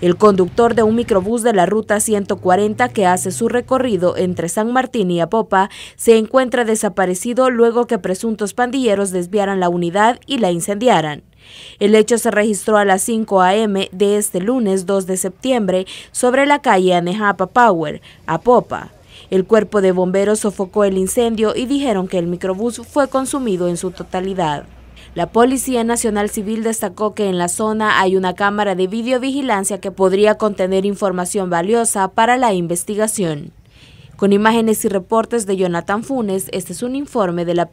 El conductor de un microbús de la ruta 140 que hace su recorrido entre San Martín y Apopa se encuentra desaparecido luego que presuntos pandilleros desviaran la unidad y la incendiaran. El hecho se registró a las 5 a.m. de este lunes 2 de septiembre sobre la calle Anejapa Power, Apopa. El cuerpo de bomberos sofocó el incendio y dijeron que el microbús fue consumido en su totalidad. La Policía Nacional Civil destacó que en la zona hay una cámara de videovigilancia que podría contener información valiosa para la investigación. Con imágenes y reportes de Jonathan Funes, este es un informe de la